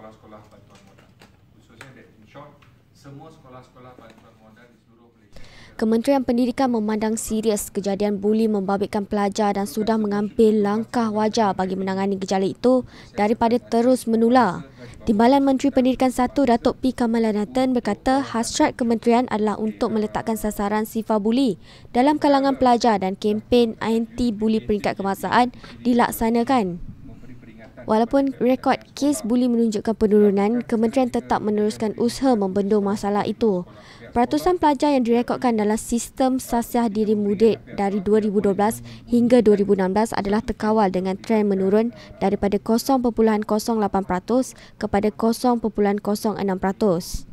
sekolah-sekolah bantuan modal. Khususnya in short, semua sekolah-sekolah bantuan modal di seluruh Malaysia. Kementerian Pendidikan memandang serius kejadian buli membabitkan pelajar dan sudah mengambil langkah wajar bagi menangani gejala itu daripada terus menular. Timbalan Menteri Pendidikan 1 Datuk P. Kamalanathan berkata hasrat kementerian adalah untuk meletakkan sasaran sifar buli dalam kalangan pelajar dan kempen anti-buli peringkat kemasaan dilaksanakan. Walaupun rekod kes buli menunjukkan penurunan, kementerian tetap meneruskan usaha membendung masalah itu. Peratusan pelajar yang direkodkan dalam sistem sasiah diri muda dari 2012 hingga 2016 adalah terkawal dengan tren menurun daripada 0.08% kepada 0.06%.